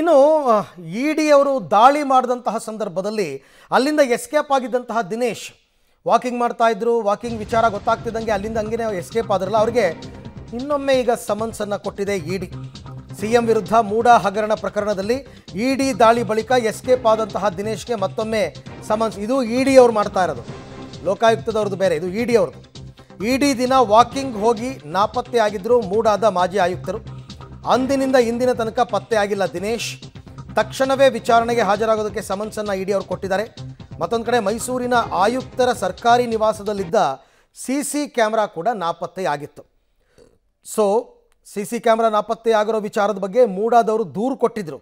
ಇನ್ನು ಇ ಅವರು e ದಾಳಿ ಮಾಡಿದಂತಹ ಸಂದರ್ಭದಲ್ಲಿ ಅಲ್ಲಿಂದ ಎಸ್ಕೇಪ್ ಆಗಿದ್ದಂತಹ ದಿನೇಶ್ ವಾಕಿಂಗ್ ಮಾಡ್ತಾ ಇದ್ರು ವಾಕಿಂಗ್ ವಿಚಾರ ಗೊತ್ತಾಗ್ತಿದ್ದಂಗೆ ಅಲ್ಲಿಂದ ಹಂಗೆ ಎಸ್ಕೇಪ್ ಆದ್ರಲ್ಲ ಅವ್ರಿಗೆ ಇನ್ನೊಮ್ಮೆ ಈಗ ಸಮನ್ಸನ್ನು ಕೊಟ್ಟಿದೆ ಇ ಡಿ ಸಿ ಎಂ ವಿರುದ್ಧ ಮೂಡ ಹಗರಣ ಪ್ರಕರಣದಲ್ಲಿ ಇ e ಡಿ ದಾಳಿ ಬಳಿಕ ಎಸ್ಕೇಪ್ ಆದಂತಹ ದಿನೇಶ್ಗೆ ಮತ್ತೊಮ್ಮೆ ಸಮನ್ಸ್ ಇದು ಇ e ಡಿ ಅವ್ರು ಮಾಡ್ತಾ ಇರೋದು ಲೋಕಾಯುಕ್ತದವ್ರದ್ದು ಬೇರೆ ಇದು ಇ ಡಿ ಅವ್ರದ್ದು ಇಡಿ ದಿನ ವಾಕಿಂಗ್ ಹೋಗಿ ನಾಪತ್ತೆ ಆಗಿದ್ದರು ಮೂಡಾದ ಮಾಜಿ ಆಯುಕ್ತರು ಅಂದಿನಿಂದ ಇಂದಿನ ತನಕ ಪತ್ತೆಯಾಗಿಲ್ಲ ದಿನೇಶ್ ತಕ್ಷಣವೇ ವಿಚಾರಣೆಗೆ ಹಾಜರಾಗೋದಕ್ಕೆ ಸಮನ್ಸನ್ನು ಇಡಿ ಅವರು ಕೊಟ್ಟಿದ್ದಾರೆ ಮತ್ತೊಂದು ಕಡೆ ಮೈಸೂರಿನ ಆಯುಕ್ತರ ಸರ್ಕಾರಿ ನಿವಾಸದಲ್ಲಿದ್ದ ಸಿ ಸಿ ಕ್ಯಾಮ್ರಾ ಕೂಡ ನಾಪತ್ತೆಯಾಗಿತ್ತು ಸೊ ಸಿ ಸಿ ಕ್ಯಾಮ್ರಾ ನಾಪತ್ತೆಯಾಗಿರೋ ವಿಚಾರದ ಬಗ್ಗೆ ಮೂಡಾದವರು ದೂರು ಕೊಟ್ಟಿದ್ದರು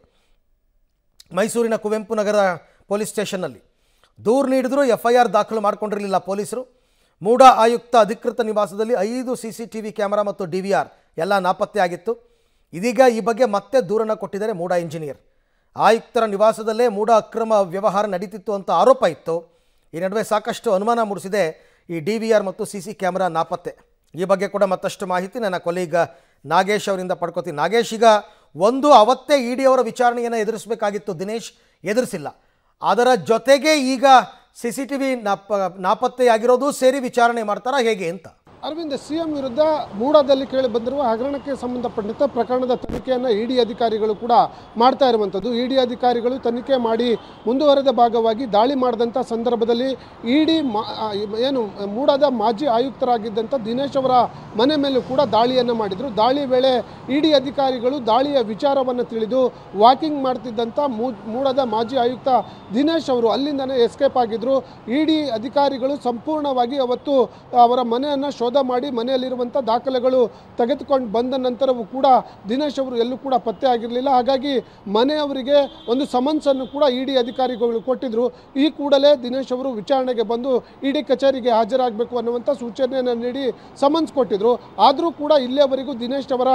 ಮೈಸೂರಿನ ಕುವೆಂಪು ನಗರ ಪೊಲೀಸ್ ಸ್ಟೇಷನ್ನಲ್ಲಿ ದೂರು ನೀಡಿದ್ರು ಎಫ್ ಐ ಆರ್ ದಾಖಲು ಮಾಡಿಕೊಂಡಿರಲಿಲ್ಲ ಪೊಲೀಸರು ಮೂಡಾ ಆಯುಕ್ತ ಅಧಿಕೃತ ನಿವಾಸದಲ್ಲಿ ಐದು C C T V camera ಮತ್ತು ಡಿ ವಿ ಆರ್ ಎಲ್ಲ ನಾಪತ್ತೆಯಾಗಿತ್ತು ಇದೀಗ ಈ ಬಗ್ಗೆ ಮತ್ತೆ ದೂರನ ಕೊಟ್ಟಿದ್ದಾರೆ ಮೂಡ ಇಂಜಿನಿಯರ್ ಆಯುಕ್ತರ ನಿವಾಸದಲ್ಲೇ ಮೂಡ ಅಕ್ರಮ ವ್ಯವಹಾರ ನಡೀತಿತ್ತು ಅಂತ ಆರೋಪ ಇತ್ತು ಈ ನಡುವೆ ಸಾಕಷ್ಟು ಅನುಮಾನ ಮೂಡಿಸಿದೆ ಈ ಡಿ ವಿ ಆರ್ ಮತ್ತು ಸಿ ಸಿ ಕ್ಯಾಮರಾ ನಾಪತ್ತೆ ಈ ಬಗ್ಗೆ ಕೂಡ ಮತ್ತಷ್ಟು ಮಾಹಿತಿ ನನ್ನ ಕೊಲೀಗ ನಾಗೇಶ್ ಅವರಿಂದ ಪಡ್ಕೋತೀನಿ ನಾಗೇಶ್ ಈಗ ಒಂದು ಅವತ್ತೇ ಇ ಡಿ ಅವರ ವಿಚಾರಣೆಯನ್ನು ಎದುರಿಸಬೇಕಾಗಿತ್ತು ದಿನೇಶ್ ಎದುರಿಸಿಲ್ಲ ಅದರ ಜೊತೆಗೆ ಈಗ ಸಿ ಸಿ ಟಿ ವಿ ನಾಪ ನಾಪತ್ತೆಯಾಗಿರೋದು ಸೇರಿ ವಿಚಾರಣೆ ಮಾಡ್ತಾರಾ ಹೇಗೆ ಅಂತ ಅರವಿಂದ್ ಸಿಎಂ ವಿರುದ್ಧ ಮೂಡಾದಲ್ಲಿ ಕೇಳಿ ಬಂದಿರುವ ಹಗರಣಕ್ಕೆ ಸಂಬಂಧಪಟ್ಟಂತೆ ಪ್ರಕರಣದ ತನಿಖೆಯನ್ನು ಇಡಿ ಅಧಿಕಾರಿಗಳು ಕೂಡ ಮಾಡ್ತಾ ಇರುವಂಥದ್ದು ಇಡಿ ಅಧಿಕಾರಿಗಳು ತನಿಖೆ ಮಾಡಿ ಮುಂದುವರೆದ ಭಾಗವಾಗಿ ದಾಳಿ ಮಾಡಿದಂಥ ಸಂದರ್ಭದಲ್ಲಿ ಇಡಿ ಏನು ಮೂಡಾದ ಮಾಜಿ ಆಯುಕ್ತರಾಗಿದ್ದಂಥ ದಿನೇಶ್ ಅವರ ಮನೆ ಮೇಲೂ ಕೂಡ ದಾಳಿಯನ್ನು ಮಾಡಿದರು ದಾಳಿ ವೇಳೆ ಇಡಿ ಅಧಿಕಾರಿಗಳು ದಾಳಿಯ ವಿಚಾರವನ್ನು ತಿಳಿದು ವಾಕಿಂಗ್ ಮಾಡ್ತಿದ್ದಂಥ ಮೂಡಾದ ಮಾಜಿ ಆಯುಕ್ತ ದಿನೇಶ್ ಅವರು ಅಲ್ಲಿಂದನೇ ಎಸ್ಕೇಪ್ ಆಗಿದ್ದರು ಇಡಿ ಅಧಿಕಾರಿಗಳು ಸಂಪೂರ್ಣವಾಗಿ ಅವತ್ತು ಅವರ ಮನೆಯನ್ನು ಶೋಧ ಮಾಡಿ ಮನೆಯಲ್ಲಿರುವಂಥ ದಾಖಲೆಗಳು ತೆಗೆದುಕೊಂಡು ಬಂದ ನಂತರವೂ ಕೂಡ ದಿನೇಶ್ ಅವರು ಎಲ್ಲೂ ಕೂಡ ಪತ್ತೆ ಆಗಿರಲಿಲ್ಲ ಹಾಗಾಗಿ ಮನೆಯವರಿಗೆ ಒಂದು ಸಮನ್ಸನ್ನು ಕೂಡ ಇಡಿ ಅಧಿಕಾರಿಗಳು ಕೊಟ್ಟಿದ್ದರು ಈ ಕೂಡಲೇ ದಿನೇಶ್ ಅವರು ವಿಚಾರಣೆಗೆ ಬಂದು ಇಡಿ ಕಚೇರಿಗೆ ಹಾಜರಾಗಬೇಕು ಅನ್ನುವಂಥ ಸೂಚನೆಯನ್ನು ನೀಡಿ ಸಮನ್ಸ್ ಕೊಟ್ಟಿದ್ದರು ಆದರೂ ಕೂಡ ಇಲ್ಲಿಯವರೆಗೂ ದಿನೇಶ್ ಅವರ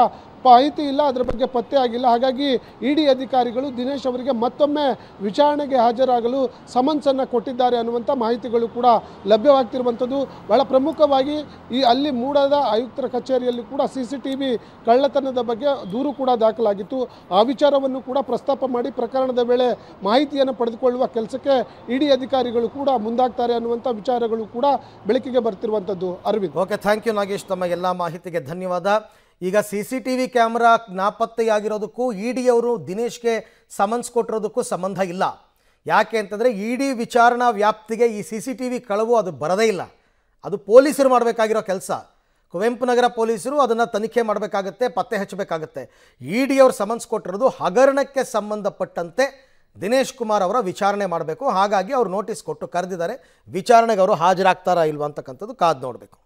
ಮಾಹಿತಿ ಇಲ್ಲ ಅದರ ಬಗ್ಗೆ ಪತ್ತೆ ಆಗಿಲ್ಲ ಹಾಗಾಗಿ ಇಡಿ ಅಧಿಕಾರಿಗಳು ದಿನೇಶ್ ಅವರಿಗೆ ಮತ್ತೊಮ್ಮೆ ವಿಚಾರಣೆಗೆ ಹಾಜರಾಗಲು ಸಮನ್ಸನ್ನು ಕೊಟ್ಟಿದ್ದಾರೆ ಅನ್ನುವಂಥ ಮಾಹಿತಿಗಳು ಕೂಡ ಲಭ್ಯವಾಗ್ತಿರುವಂಥದ್ದು ಬಹಳ ಪ್ರಮುಖವಾಗಿ ಈ ಅಲ್ಲಿ ಮೂಡದ ಆಯುಕ್ತರ ಕಚೇರಿಯಲ್ಲಿ ಕೂಡ ಸಿ ಸಿ ಟಿ ವಿ ಕಳ್ಳತನದ ಬಗ್ಗೆ ದೂರು ಕೂಡ ದಾಖಲಾಗಿತ್ತು ಆ ವಿಚಾರವನ್ನು ಕೂಡ ಪ್ರಸ್ತಾಪ ಮಾಡಿ ಪ್ರಕರಣದ ವೇಳೆ ಮಾಹಿತಿಯನ್ನು ಪಡೆದುಕೊಳ್ಳುವ ಕೆಲಸಕ್ಕೆ ಇಡಿ ಅಧಿಕಾರಿಗಳು ಕೂಡ ಮುಂದಾಗ್ತಾರೆ ಅನ್ನುವಂಥ ವಿಚಾರಗಳು ಕೂಡ ಬೆಳಕಿಗೆ ಬರ್ತಿರುವಂಥದ್ದು Arvind okay thank you Nagesh ತಮ್ಮ ಎಲ್ಲ ಮಾಹಿತಿಗೆ ಧನ್ಯವಾದ ಈಗ C C T V camera ನಾಪತ್ತೆಯಾಗಿರೋದಕ್ಕೂ ಇ ಡಿ ಅವರು ದಿನೇಶ್ಗೆ ಸಮನ್ಸ್ ಕೊಟ್ಟಿರೋದಕ್ಕೂ ಸಂಬಂಧ ಇಲ್ಲ ಯಾಕೆ ಅಂತಂದರೆ ಇ ಡಿ ವಿಚಾರಣಾ ವ್ಯಾಪ್ತಿಗೆ ಈ ಸಿ ಸಿ ಟಿ ವಿ ಕಳವು ಅದು ಬರದೇ ಇಲ್ಲ ಅದು ಪೊಲೀಸರು ಮಾಡಬೇಕಾಗಿರೋ ಕೆಲಸ ಕುವೆಂಪುನಗರ ಪೊಲೀಸರು ಅದನ್ನು ತನಿಖೆ ಮಾಡಬೇಕಾಗತ್ತೆ ಪತ್ತೆ ಹಚ್ಚಬೇಕಾಗತ್ತೆ ಇ ಡಿ ಅವರು ಸಮನ್ಸ್ ಕೊಟ್ಟಿರೋದು ಹಗರಣಕ್ಕೆ ಸಂಬಂಧಪಟ್ಟಂತೆ ದಿನೇಶ್ ಕುಮಾರ್ ಅವರ ವಿಚಾರಣೆ ಮಾಡಬೇಕು ಹಾಗಾಗಿ ಅವರು ನೋಟಿಸ್ ಕೊಟ್ಟು ಕರೆದಿದ್ದಾರೆ ವಿಚಾರಣೆಗೆ ಅವರು ಹಾಜರಾಗ್ತಾರಾ ಇಲ್ವಾ ಅಂತಕ್ಕಂಥದ್ದು ಕಾದು ನೋಡಬೇಕು